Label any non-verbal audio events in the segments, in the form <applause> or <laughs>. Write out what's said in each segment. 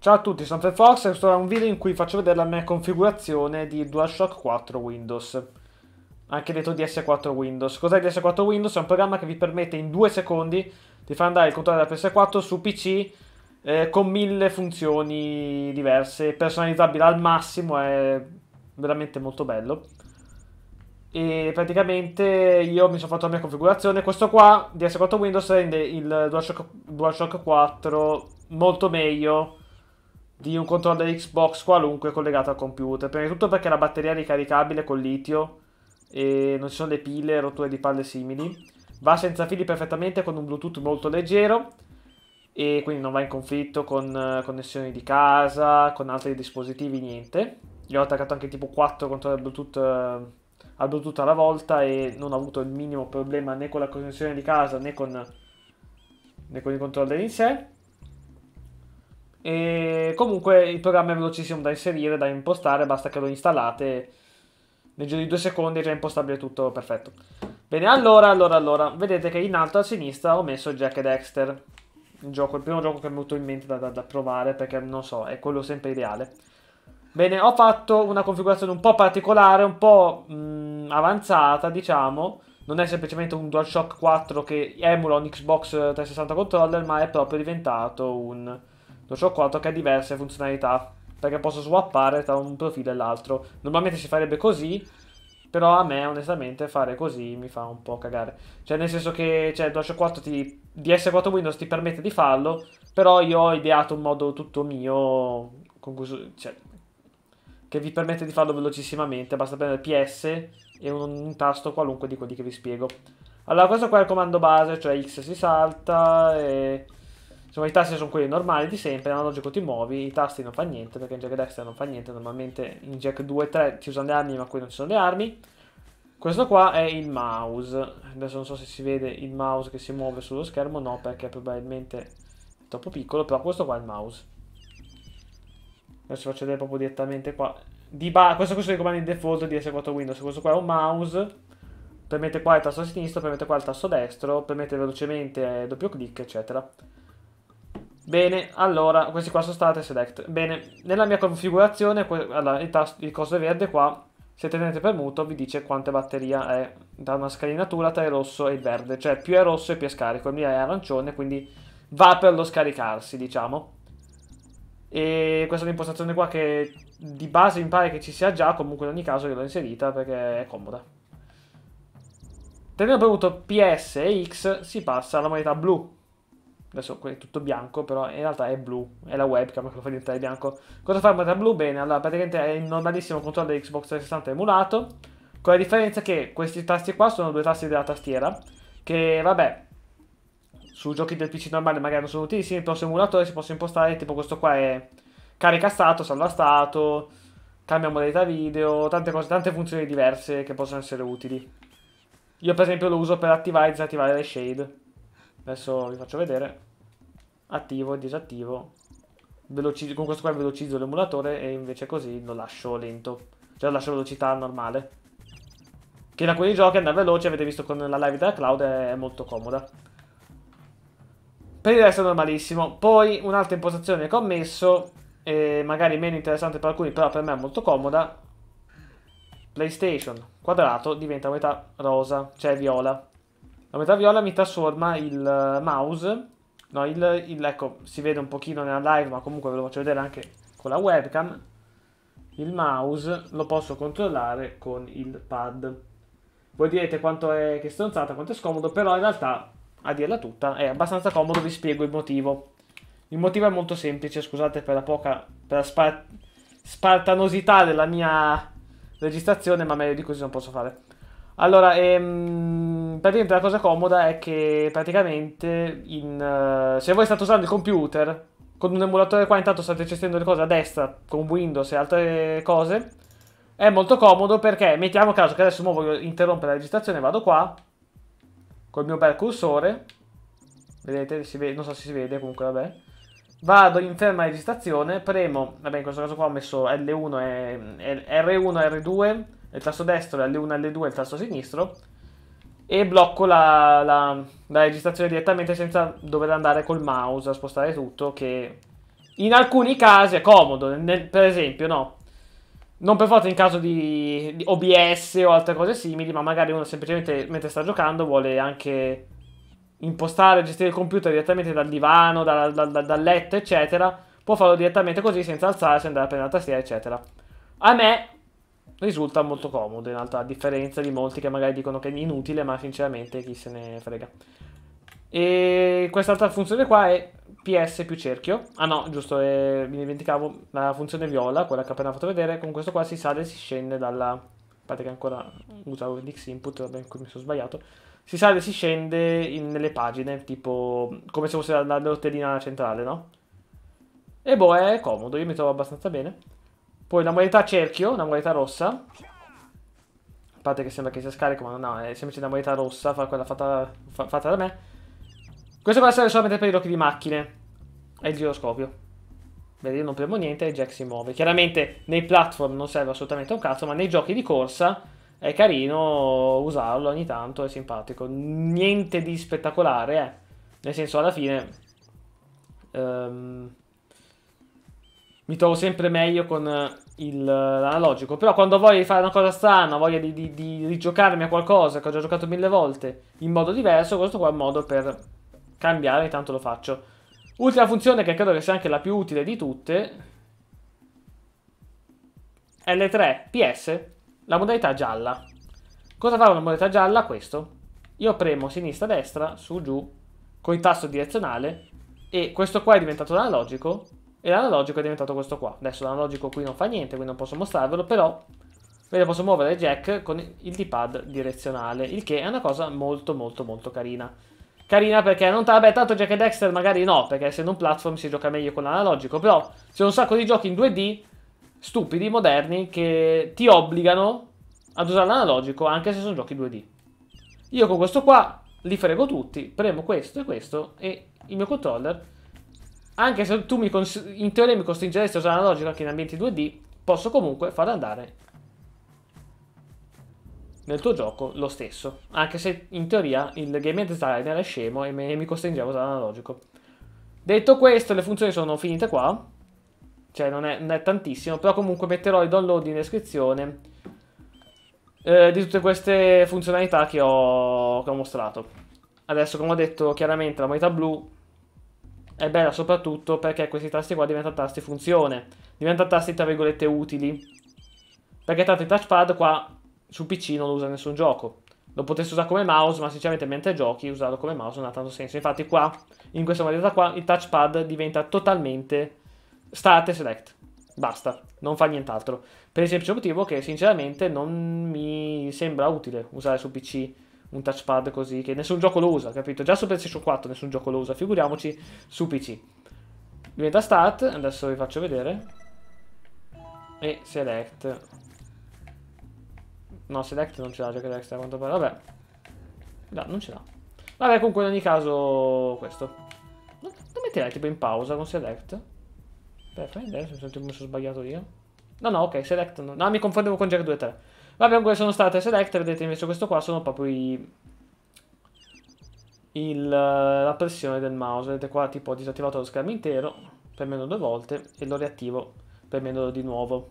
Ciao a tutti, sono FreeFox e questo è un video in cui faccio vedere la mia configurazione di DualShock 4 Windows anche detto DS4 Windows. Cos'è DS4 Windows? È un programma che vi permette in due secondi di far andare il controllo della PS4 su PC eh, con mille funzioni diverse, personalizzabile al massimo, è veramente molto bello. E praticamente io mi sono fatto la mia configurazione. Questo qua, DS4 Windows, rende il DualShock, DualShock 4 molto meglio di un controller Xbox qualunque collegato al computer. Prima di tutto perché la batteria è ricaricabile con litio e non ci sono le pile, rotture di palle simili. Va senza fili perfettamente con un Bluetooth molto leggero e quindi non va in conflitto con eh, connessioni di casa, con altri dispositivi, niente. Io ho attaccato anche tipo 4 controller Bluetooth eh, al Bluetooth alla volta e non ho avuto il minimo problema né con la connessione di casa né con, né con il controller in sé. E comunque il programma è velocissimo da inserire, da impostare, basta che lo installate. Nel giro di due secondi è già impostabile tutto, perfetto. Bene, allora, allora, allora, vedete che in alto a sinistra ho messo Jack e Dexter. Il, gioco, il primo gioco che mi è venuto in mente da, da, da provare, perché non so, è quello sempre ideale. Bene, ho fatto una configurazione un po' particolare, un po' mh, mm, avanzata, diciamo. Non è semplicemente un DualShock 4 che emula un Xbox 360 controller, ma è proprio diventato un lo so quanto che ha diverse funzionalità, perché posso swappare tra un profilo e l'altro. Normalmente si farebbe così, però a me onestamente fare così mi fa un po' cagare. Cioè nel senso che cioè, DualShock 4 ti, DS4 Windows ti permette di farlo, però io ho ideato un modo tutto mio concluso, cioè, che vi permette di farlo velocissimamente. Basta prendere PS e un, un tasto qualunque di quelli che vi spiego. Allora questo qua è il comando base, cioè X si salta e Insomma, i tasti sono quelli normali di sempre, analogico ti muovi, i tasti non fa niente, perché in jack destra non fa niente, normalmente in jack 2 e 3 ci usano le armi, ma qui non ci sono le armi. Questo qua è il mouse, adesso non so se si vede il mouse che si muove sullo schermo, no, perché è probabilmente troppo piccolo, però questo qua è il mouse. Adesso faccio vedere proprio direttamente qua. Di questo qui sono i comandi default di S4 Windows, questo qua è un mouse, premete qua il tasto sinistro, premete qua il tasto destro, premete velocemente doppio clic, eccetera. Bene, allora, questi qua sono state select. Bene, nella mia configurazione, allora, il, tasto, il coso verde qua, se tenete premuto, vi dice quante batteria è da una scalinatura tra il rosso e il verde. Cioè, più è rosso e più è scarico. Il mio è arancione, quindi va per lo scaricarsi, diciamo. E questa è un'impostazione qua che di base mi pare che ci sia già, comunque in ogni caso io l'ho inserita perché è comoda. Tenendo premuto PS e X si passa alla modalità blu, adesso è tutto bianco, però in realtà è blu, è la webcam che lo fa diventare bianco. Cosa fa da blu? Bene, allora praticamente è il normalissimo controller Xbox 360 emulato, con la differenza che questi tasti qua sono due tasti della tastiera, che vabbè, su giochi del PC normale magari non sono utilissimi, però su emulatore si possono impostare, tipo questo qua è carica stato, salva stato, cambia modalità video, tante cose, tante funzioni diverse che possono essere utili. Io per esempio lo uso per attivare e disattivare le shade. Adesso vi faccio vedere. Attivo e disattivo. Velocizzo, con questo qua velocizzo l'emulatore e invece così lo lascio lento. Cioè lo lascio velocità normale. Che in alcuni giochi andare veloce, avete visto con la live della cloud, è molto comoda. Per il resto è normalissimo. Poi un'altra impostazione che ho messo, e magari meno interessante per alcuni, però per me è molto comoda. PlayStation quadrato diventa a metà rosa, cioè viola. La metà viola, mi trasforma il eh, mouse. No, il, il, ecco, si vede un pochino nella live, ma comunque ve lo faccio vedere anche con la webcam. Il mouse lo posso controllare con il pad. Voi direte quanto è che stronzata, quanto è scomodo, però in realtà, a dirla tutta, è abbastanza comodo, vi spiego il motivo. Il motivo è molto semplice, scusate per la poca, per la spart spartanosità della mia registrazione, ma meglio di così non posso fare. Allora, ehm, Ehm, praticamente la cosa comoda è che praticamente in, uh, se voi state usando il computer con un emulatore qua intanto state gestendo le cose a destra con Windows e altre cose è molto comodo perché mettiamo caso che adesso voglio interrompere la registrazione vado qua col mio bel cursore vedete vede, non so se si vede comunque vabbè vado in ferma registrazione premo vabbè in questo caso qua ho messo L1 e, R1 R2 il tasto destro L1 L2 il tasto sinistro e blocco la, la, la registrazione direttamente senza dover andare col mouse a spostare tutto che in alcuni casi è comodo, nel, per esempio no, non per forza in caso di, di, OBS o altre cose simili, ma magari uno semplicemente mentre sta giocando vuole anche impostare, gestire il computer direttamente dal divano, da, da, da, dal letto, eccetera. Può farlo direttamente così senza alzarsi, andare a prendere la tastiera, eccetera. A me risulta molto comodo in realtà, a differenza di molti che magari dicono che è inutile, ma sinceramente chi se ne frega. E quest'altra funzione qua è PS più cerchio. Ah no, giusto, eh, mi dimenticavo la funzione viola, quella che ho appena fatto vedere. Con questo qua si sale e si scende dalla... parte che ancora usavo l'X input, vabbè, qui mi sono sbagliato. Si sale e si scende in, nelle pagine, tipo come se fosse la, la lotterina centrale, no? E boh, è comodo, io mi trovo abbastanza bene. Poi la moneta a cerchio, una moneta rossa. A parte che sembra che sia scarico, ma no, è semplice la moneta rossa, quella fatta, fatta da me. Questo può essere solamente per i giochi di macchine. E il giroscopio. Vedi, io non premo niente e Jack si muove. Chiaramente nei platform non serve assolutamente un cazzo, ma nei giochi di corsa è carino usarlo ogni tanto, è simpatico. Niente di spettacolare, eh. Nel senso, alla fine... Um, mi trovo sempre meglio con eh, il, eh, l'analogico. Però quando voglio fare una cosa strana, voglio di, di, di, rigiocarmi a qualcosa che ho già giocato mille volte in modo diverso, questo qua è un modo per cambiare, intanto lo faccio. Ultima funzione che credo che sia anche la più utile di tutte. L3 PS, la modalità gialla. Cosa fa una modalità gialla? Questo. Io premo sinistra-destra, su-giù, con il tasto direzionale, e questo qua è diventato analogico e l'analogico è diventato questo qua. Adesso l'analogico qui non fa niente, quindi non posso mostrarvelo, però ve posso muovere il jack con il D-pad direzionale, il che è una cosa molto molto molto carina. Carina perché non vabbè, tanto Jack e Dexter magari no, perché essendo un platform si gioca meglio con l'analogico, però c'è un sacco di giochi in 2D stupidi, moderni, che ti obbligano ad usare l'analogico anche se sono giochi 2D. Io con questo qua li frego tutti, premo questo e questo e il mio controller anche se tu mi cons- in teoria mi costringeresti a usare analogico anche in ambienti 2D, posso comunque far andare nel tuo gioco lo stesso. Anche se in teoria il game designer è scemo e mi costringeva a usare analogico. Detto questo, le funzioni sono finite qua. Cioè non è, non è tantissimo, però comunque metterò i download in descrizione eh, di tutte queste funzionalità che ho, che ho mostrato. Adesso, come ho detto, chiaramente la moneta blu è bella soprattutto perché questi tasti qua diventano tasti funzione, diventano tasti tra virgolette utili. Perché tanto il touchpad qua sul PC non lo usa nessun gioco. Lo potresti usare come mouse, ma sinceramente mentre giochi usarlo come mouse non ha tanto senso. Infatti qua, in questa modalità qua, il touchpad diventa totalmente start e select. Basta, non fa nient'altro. Per il semplice motivo che sinceramente non mi sembra utile usare su PC un touchpad così che nessun gioco lo usa, capito? Già su PlayStation 4 nessun gioco lo usa, figuriamoci su PC. Diventa start, adesso vi faccio vedere. E select. No, select non ce l'ha, già che select a quanto pare, vabbè. No, non ce l'ha. Vabbè, comunque in ogni caso questo. Lo metterai tipo in pausa con select? Beh, fai vedere mi sono sbagliato io. No, no, ok, select. No, no mi confondevo con Jack 2 3. Vabbè, comunque sono state selecte, vedete invece questo qua sono proprio i... Il, eh, la pressione del mouse, vedete qua tipo ho disattivato lo schermo intero, premendo due volte e lo riattivo premendolo di nuovo.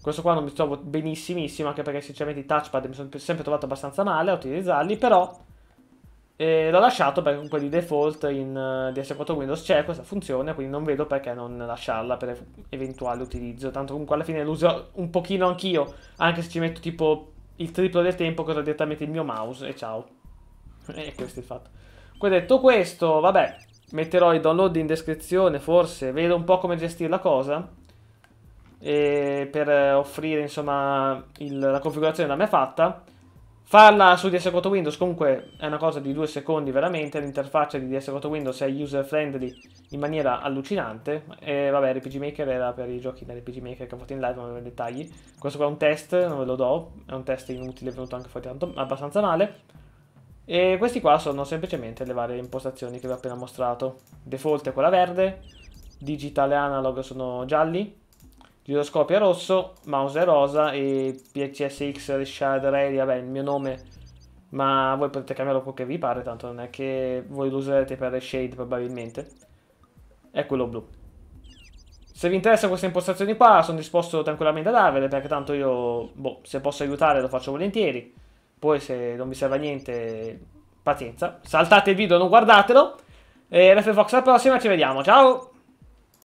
Questo qua non mi trovo benissimissimo, anche perché sinceramente i touchpad mi sono sempre trovato abbastanza male a utilizzarli, però e l'ho lasciato perché comunque di default in eh, DS4 Windows c'è questa funzione, quindi non vedo perché non lasciarla per eventuale utilizzo. Tanto comunque alla fine l'uso un pochino anch'io, anche se ci metto tipo il triplo del tempo che ho direttamente il mio mouse e ciao. <laughs> E questo è il fatto. Poi detto questo, vabbè, metterò i download in descrizione forse, vedo un po' come gestire la cosa. per offrire insomma il, la configurazione da me fatta. Farla su DS 4 Windows comunque è una cosa di due secondi veramente, l'interfaccia di DS 4 Windows è user friendly in maniera allucinante e vabbè RPG Maker era per i giochi dell'RPG Maker che ho fatto in live, non avevo dettagli. Questo qua è un test, non ve lo do, è un test inutile, è venuto anche fuori tanto, abbastanza male. E questi qua sono semplicemente le varie impostazioni che vi ho appena mostrato. Default è quella verde, digitale e analog sono gialli, Giroscopio rosso, mouse rosa e PCSX Richard Ray, vabbè il mio nome, ma voi potete cambiarlo quel che vi pare, tanto non è che voi lo userete per shade probabilmente. È quello blu. Se vi interessano queste impostazioni qua, sono disposto tranquillamente ad darvele, perché tanto io, boh, se posso aiutare lo faccio volentieri. Poi se non vi serve a niente, pazienza. Saltate il video, non guardatelo. E RFFox alla prossima, ci vediamo, ciao!